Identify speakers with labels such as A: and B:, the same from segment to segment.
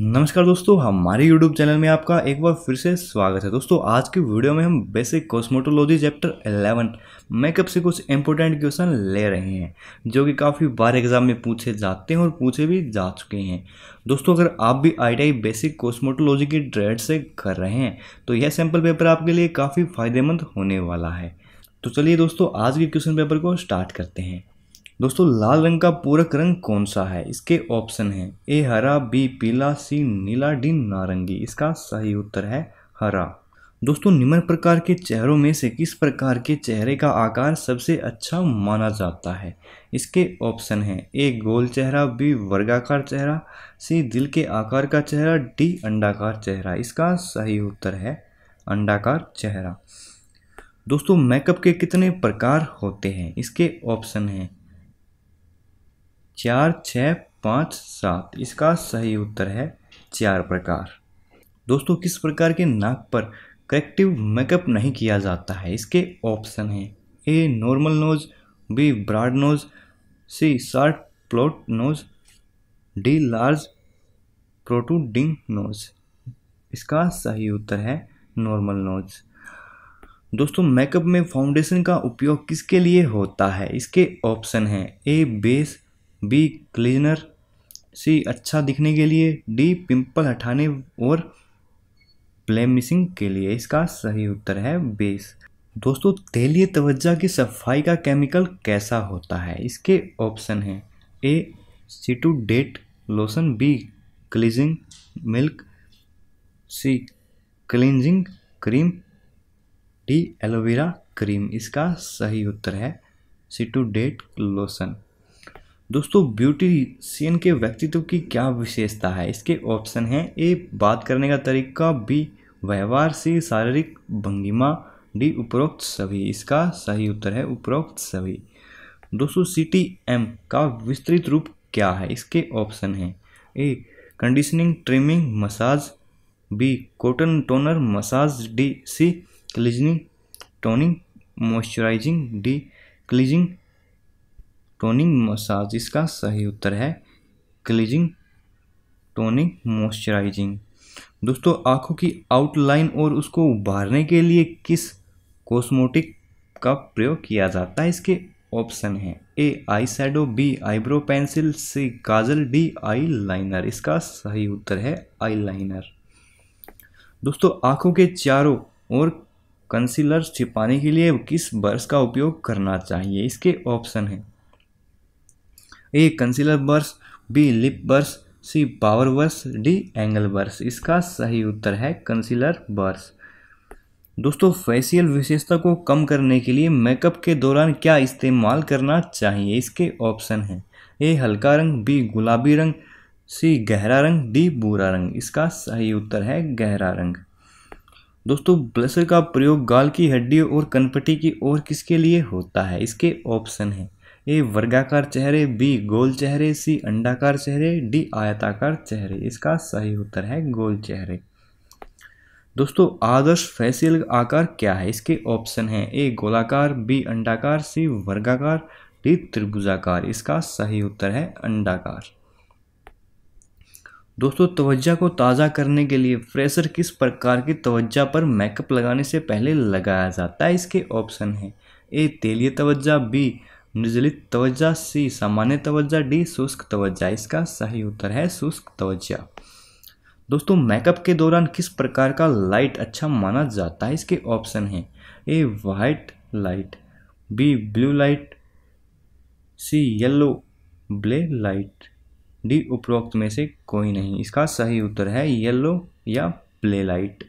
A: नमस्कार दोस्तों हमारे YouTube चैनल में आपका एक बार फिर से स्वागत है दोस्तों आज की वीडियो में हम बेसिक कॉस्मोटोलॉजी चैप्टर 11 मेकअप से कुछ इंपॉर्टेंट क्वेश्चन ले रहे हैं जो कि काफ़ी बार एग्जाम में पूछे जाते हैं और पूछे भी जा चुके हैं दोस्तों अगर आप भी आई बेसिक कॉस्मोटोलॉजी की ट्रेड से कर रहे हैं तो यह सैम्पल पेपर आपके लिए काफ़ी फायदेमंद होने वाला है तो चलिए दोस्तों आज के क्वेश्चन पेपर को स्टार्ट करते हैं दोस्तों लाल रंग का पूरक रंग कौन सा है इसके ऑप्शन हैं ए हरा बी पीला सी नीला डी नारंगी इसका सही उत्तर है हरा दोस्तों निम्न प्रकार के चेहरों में से किस प्रकार के चेहरे का आकार सबसे अच्छा माना जाता है इसके ऑप्शन हैं ए गोल चेहरा बी वर्गाकार चेहरा सी दिल के आकार का चेहरा डी अंडाकार चेहरा इसका सही उत्तर है अंडाकार चेहरा दोस्तों मेकअप के कितने प्रकार होते हैं इसके ऑप्शन हैं चार छ पाँच सात इसका सही उत्तर है चार प्रकार दोस्तों किस प्रकार के नाक पर करेक्टिव मेकअप नहीं किया जाता है इसके ऑप्शन हैं A normal nose B broad nose C short flat nose D large protruding nose इसका सही उत्तर है नॉर्मल नोज दोस्तों मेकअप में फाउंडेशन का उपयोग किसके लिए होता है इसके ऑप्शन हैं A base B cleaner C अच्छा दिखने के लिए डी पिंपल हटाने और ब्लेमिशिंग के लिए इसका सही उत्तर है बेस दोस्तों तेलीय तवज्जा की सफाई का केमिकल कैसा होता है इसके ऑप्शन हैं ए सीटू डेट lotion B cleansing milk C cleansing cream D aloe vera cream इसका सही उत्तर है सीटू डेट लोशन दोस्तों ब्यूटीशियन के व्यक्तित्व की क्या विशेषता है इसके ऑप्शन हैं ए बात करने का तरीका बी व्यवहार सी शारीरिक भंगिमा डी उपरोक्त सभी इसका सही उत्तर है उपरोक्त सभी दोस्तों सी टी एम का विस्तृत रूप क्या है इसके ऑप्शन हैं A conditioning trimming massage B cotton toner massage D C cleansing toning moisturising D cleansing toning massage इसका सही उत्तर है क्लीजिंग टोनिंग मॉइस्चराइजिंग दोस्तों आँखों की आउटलाइन और उसको उभारने के लिए किस कॉस्मोटिक का प्रयोग किया जाता है इसके ऑप्शन हैं A eye shadow B eyebrow pencil C kajal D eyeliner इसका सही उत्तर है आई लाइनर दोस्तों आँखों के चारों और कंसीलर छिपाने के लिए किस ब्रश का उपयोग करना चाहिए इसके ऑप्शन हैं A concealer brush B lip brush C powder brush D angle brush इसका सही उत्तर है कंसीलर बर्स दोस्तों फेसियल विशेषता को कम करने के लिए मेकअप के दौरान क्या इस्तेमाल करना चाहिए इसके ऑप्शन हैं ए हल्का रंग बी गुलाबी रंग सी गहरा रंग डी बूरा रंग इसका सही उत्तर है गहरा रंग दोस्तों ब्लशर का प्रयोग गाल की हड्डियों और कनपटी की ओर किसके लिए होता है इसके ऑप्शन हैं ए वर्गाकार चेहरे बी गोल चेहरे सी अंडाकार चेहरे डी आयताकार चेहरे इसका सही उत्तर है गोल चेहरे दोस्तों आदर्श फेसियल आकार क्या है इसके ऑप्शन हैं ए गोलाकार बी अंडाकार सी वर्गाकार डी त्रिभुजाकार इसका सही उत्तर है अंडाकार दोस्तों तवज्जा को ताज़ा करने के लिए फ्रेशर किस प्रकार की तवज्जा पर मेकअप लगाने से पहले लगाया जाता है इसके ऑप्शन हैं ए तेलीय तवज्जा बी निर्जलित तवज्जा सी सामान्य तवज्जा डी शुष्क तवज्जा इसका सही उत्तर है शुष्क तवज्जा दोस्तों मेकअप के दौरान किस प्रकार का लाइट अच्छा माना जाता है इसके ऑप्शन हैं A white light B blue light C yellow ब्ले लाइट डी उपरोक्त में से कोई नहीं इसका सही उत्तर है येलो या ब्ले लाइट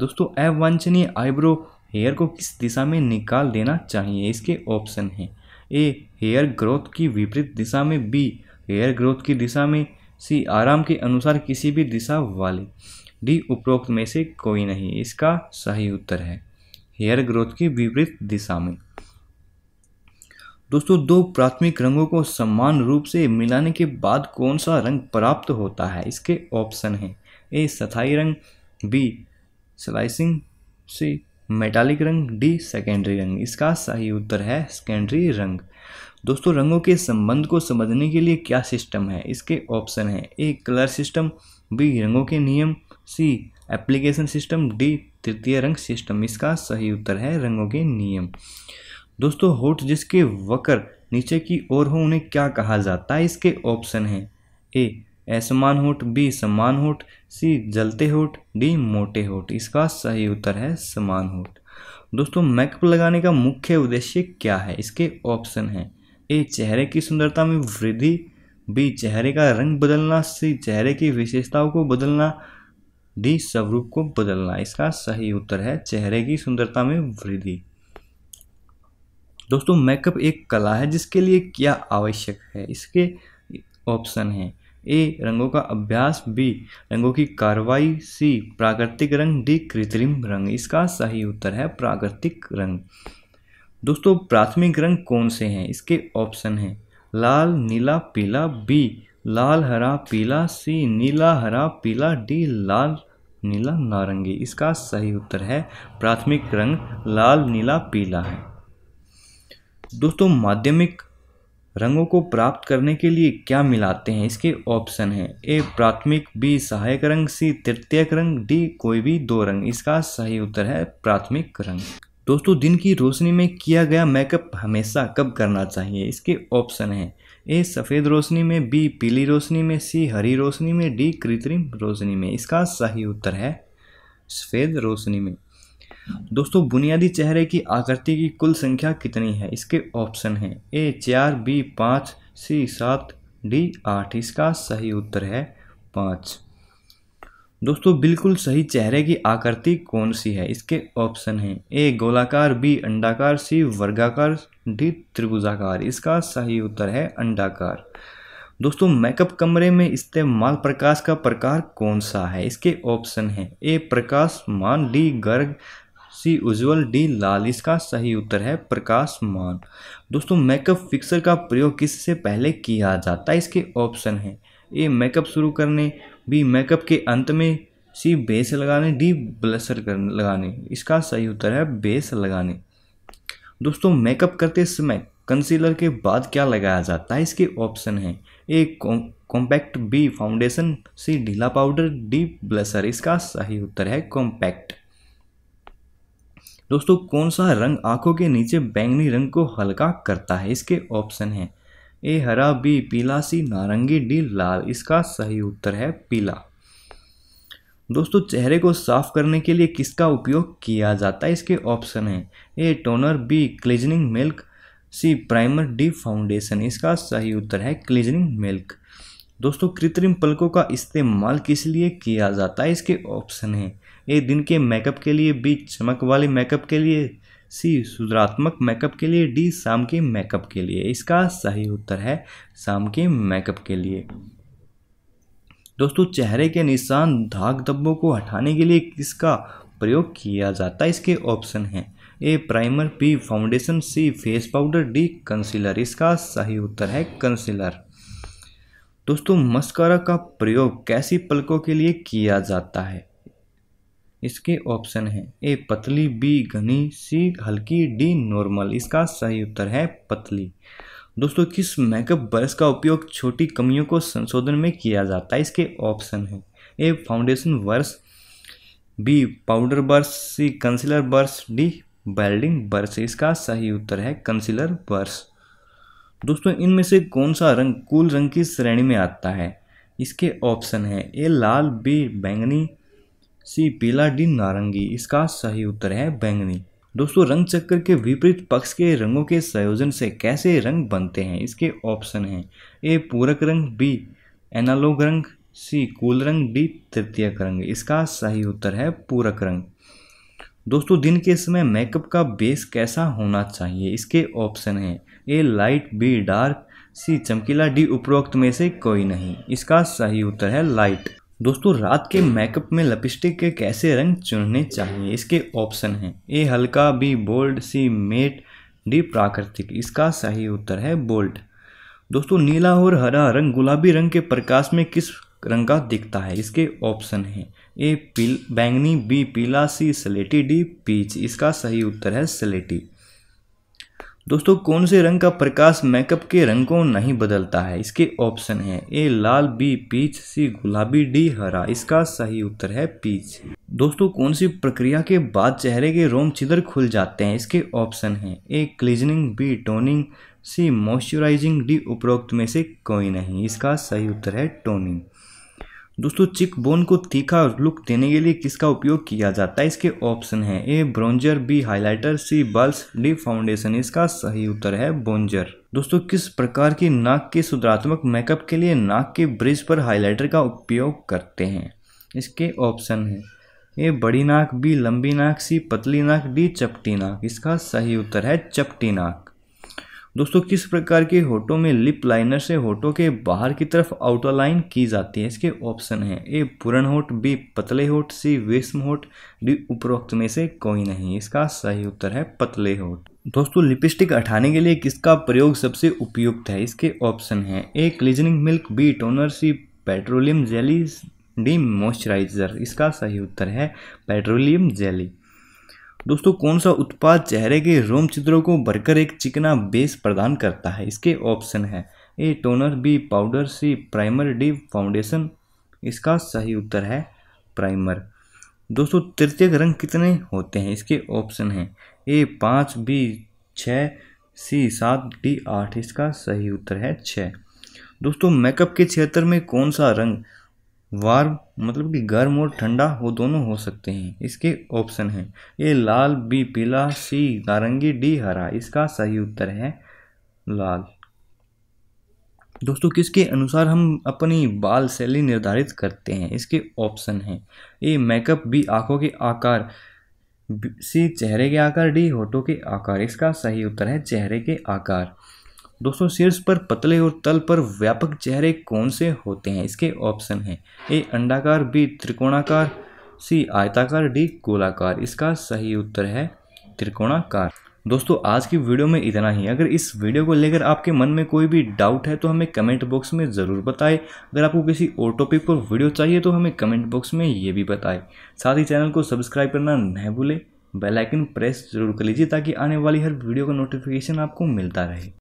A: दोस्तों अवांछनीय आईब्रो हेयर को किस दिशा में निकाल देना चाहिए इसके ऑप्शन हैं ए हेयर ग्रोथ की विपरीत दिशा में बी हेयर ग्रोथ की दिशा में सी आराम के अनुसार किसी भी दिशा वाले डी उपरोक्त में से कोई नहीं इसका सही उत्तर है हेयर ग्रोथ की विपरीत दिशा में दोस्तों दो प्राथमिक रंगों को समान रूप से मिलाने के बाद कौन सा रंग प्राप्त होता है इसके ऑप्शन हैं ए सथाई रंग बी स्लाइसिंग सी मेटालिक रंग डी सेकेंडरी रंग इसका सही उत्तर है सेकेंडरी रंग दोस्तों रंगों के संबंध को समझने के लिए क्या सिस्टम है इसके ऑप्शन हैं ए कलर सिस्टम बी रंगों के नियम सी एप्लीकेशन सिस्टम डी तृतीय रंग सिस्टम इसका सही उत्तर है रंगों के नियम दोस्तों होठ जिसके वक्र नीचे की ओर हो उन्हें क्या कहा जाता है इसके ऑप्शन हैं ए ए समान होठ बी समान होठ सी जलते होठ डी मोटे होठ इसका सही उत्तर है समान होठ दोस्तों मेकअप लगाने का मुख्य उद्देश्य क्या है इसके ऑप्शन हैं ए चेहरे की सुंदरता में वृद्धि बी चेहरे का रंग बदलना सी चेहरे की विशेषताओं को बदलना डी स्वरूप को बदलना इसका सही उत्तर है चेहरे की सुंदरता में वृद्धि दोस्तों मेकअप एक कला है जिसके लिए क्या आवश्यक है इसके ऑप्शन हैं ए रंगों का अभ्यास बी रंगों की कार्रवाई सी प्राकृतिक रंग डी कृत्रिम रंग इसका सही उत्तर है प्राकृतिक रंग दोस्तों प्राथमिक रंग कौन से हैं इसके ऑप्शन हैं लाल नीला पीला बी लाल हरा पीला सी नीला हरा पीला डी लाल नीला नारंगी इसका सही उत्तर है प्राथमिक रंग लाल नीला पीला है दोस्तों माध्यमिक रंगों को प्राप्त करने के लिए क्या मिलाते हैं इसके ऑप्शन हैं ए प्राथमिक बी सहायक रंग सी तृतीयक रंग डी कोई भी दो रंग इसका सही उत्तर है प्राथमिक रंग दोस्तों दिन की रोशनी में किया गया मेकअप हमेशा कब करना चाहिए इसके ऑप्शन हैं ए सफ़ेद रोशनी में बी पीली रोशनी में सी हरी रोशनी में डी कृत्रिम रोशनी में इसका सही उत्तर है सफ़ेद रोशनी में दोस्तों बुनियादी चेहरे की आकृति की कुल संख्या कितनी है इसके ऑप्शन हैं ए चार बी पाँच सी सात डी आठ इसका सही उत्तर है पाँच दोस्तों बिल्कुल सही चेहरे की आकृति कौन सी है इसके ऑप्शन हैं ए गोलाकार बी अंडाकार सी वर्गाकार डी त्रिभुजाकार इसका सही उत्तर है अंडाकार दोस्तों मेकअप कमरे में इस्तेमाल प्रकाश का प्रकार कौन सा है इसके ऑप्शन हैं ए प्रकाश मान डी गर्ग सी उज्ज्वल डी लाल इसका सही उत्तर है प्रकाश मान दोस्तों मेकअप फिक्सर का प्रयोग किससे पहले किया जाता है इसके ऑप्शन हैं ए मेकअप शुरू करने बी मेकअप के अंत में सी बेस लगाने डी ब्लशर कर लगाने इसका सही उत्तर है बेस लगाने दोस्तों मेकअप करते समय कंसीलर के बाद क्या लगाया जाता है इसके ऑप्शन हैं A compact B foundation C ढीला पाउडर डी ब्लशर इसका सही उत्तर है कॉम्पैक्ट दोस्तों कौन सा रंग आंखों के नीचे बैंगनी रंग को हल्का करता है इसके ऑप्शन हैं ए हरा बी पीला सी नारंगी डी लाल इसका सही उत्तर है पीला दोस्तों चेहरे को साफ करने के लिए किसका उपयोग किया जाता है इसके ऑप्शन हैं A toner B cleansing milk C primer D foundation इसका सही उत्तर है क्लीजनिंग मिल्क दोस्तों कृत्रिम पलकों का इस्तेमाल किस लिए किया जाता है इसके ऑप्शन हैं ए दिन के मेकअप के लिए बी चमक वाले मेकअप के लिए सी सुधारात्मक मेकअप के लिए डी शाम के मेकअप के लिए इसका सही उत्तर है शाम के मेकअप के लिए दोस्तों चेहरे के निशान धाग धब्बों को हटाने के लिए किसका प्रयोग किया जाता है इसके ऑप्शन हैं A primer B foundation C face powder D concealer इसका सही उत्तर है कंसीलर दोस्तों मस्कारा का प्रयोग कैसी पलकों के लिए किया जाता है इसके ऑप्शन हैं ए पतली बी घनी सी हल्की डी नॉर्मल इसका सही उत्तर है पतली दोस्तों किस मेकअप ब्रश का उपयोग छोटी कमियों को संशोधन में किया जाता है इसके ऑप्शन हैं A foundation brush B powder brush C concealer brush D blending brush इसका सही उत्तर है कंसीलर ब्रश दोस्तों इनमें से कौन सा रंग कूल रंग की श्रेणी में आता है इसके ऑप्शन है ए लाल बी बैंगनी सी पीला डी नारंगी इसका सही उत्तर है बैंगनी दोस्तों रंग चक्र के विपरीत पक्ष के रंगों के संयोजन से कैसे रंग बनते हैं इसके ऑप्शन हैं ए पूरक रंग बी एनालॉग रंग सी कूल रंग डी तृतीय रंग इसका सही उत्तर है पूरक रंग दोस्तों दिन के समय मेकअप का बेस कैसा होना चाहिए इसके ऑप्शन हैं A light B dark C चमकीला डी उपरोक्त में से कोई नहीं इसका सही उत्तर है लाइट दोस्तों रात के मेकअप में लिपस्टिक के कैसे रंग चुनने चाहिए इसके ऑप्शन हैं ए हल्का B bold C matte D प्राकृतिक इसका सही उत्तर है बोल्ड दोस्तों नीला और हरा रंग गुलाबी रंग के प्रकाश में किस रंग का दिखता है इसके ऑप्शन हैं ए पील बैंगनी बी पीला सी सलेटी डी पीच इसका सही उत्तर है सलेटी दोस्तों कौन से रंग का प्रकाश मेकअप के रंग को नहीं बदलता है इसके ऑप्शन है ए लाल बी पीच सी गुलाबी डी हरा इसका सही उत्तर है पीच दोस्तों कौन सी प्रक्रिया के बाद चेहरे के रोम चिदर खुल जाते हैं इसके ऑप्शन है A cleansing B toning C moisturising D उपरोक्त में से कोई नहीं इसका सही उत्तर है टोनिंग दोस्तों चिक बोन को तीखा लुक देने के लिए किसका उपयोग किया जाता है इसके ऑप्शन है A bronzer B highlighter C blush D foundation इसका सही उत्तर है बोंजर दोस्तों किस प्रकार की नाक के सुधारात्मक मेकअप के लिए नाक के ब्रिज पर हाइलाइटर का उपयोग करते हैं इसके ऑप्शन है ए बड़ी नाक बी लंबी नाक सी पतली नाक डी चपटी नाक इसका सही उत्तर है चपटी नाक दोस्तों किस प्रकार के होठों में लिप लाइनर से होठों के बाहर की तरफ आउटर लाइन की जाती है इसके ऑप्शन हैं ए पूर्ण होठ बी पतले होठ सी वेस्म होठ डी उपरोक्त में से कोई नहीं इसका सही उत्तर है पतले होठ दोस्तों लिपस्टिक हटाने के लिए किसका प्रयोग सबसे उपयुक्त है इसके ऑप्शन हैं A cleansing milk B toner C petroleum jelly D moisturiser इसका सही उत्तर है पेट्रोलियम जेली दोस्तों कौन सा उत्पाद चेहरे के रोम चित्रों को भरकर एक चिकना बेस प्रदान करता है इसके ऑप्शन है A toner B powder C primer D foundation इसका सही उत्तर है प्राइमर दोस्तों तृतीय रंग कितने होते हैं इसके ऑप्शन हैं ए पाँच बी छ सी सात डी आठ इसका सही उत्तर है छः दोस्तों मेकअप के क्षेत्र में कौन सा रंग वार्म मतलब कि गर्म और ठंडा वो दोनों हो सकते हैं इसके ऑप्शन हैं ए लाल बी पीला सी नारंगी डी हरा इसका सही उत्तर है लाल दोस्तों किसके अनुसार हम अपनी बाल शैली निर्धारित करते हैं इसके ऑप्शन हैं ए मेकअप बी आंखों के आकार सी चेहरे के आकार डी होठों के आकार इसका सही उत्तर है चेहरे के आकार दोस्तों शीर्ष पर पतले और तल पर व्यापक चेहरे कौन से होते हैं इसके ऑप्शन हैं ए अंडाकार बी त्रिकोणाकार सी आयताकार डी गोलाकार इसका सही उत्तर है त्रिकोणाकार दोस्तों आज की वीडियो में इतना ही अगर इस वीडियो को लेकर आपके मन में कोई भी डाउट है तो हमें कमेंट बॉक्स में ज़रूर बताएं अगर आपको किसी और टॉपिक पर वीडियो चाहिए तो हमें कमेंट बॉक्स में ये भी बताएं साथ ही चैनल को सब्सक्राइब करना न भूलें बेल आइकन प्रेस जरूर कर लीजिए ताकि आने वाली हर वीडियो का नोटिफिकेशन आपको मिलता रहे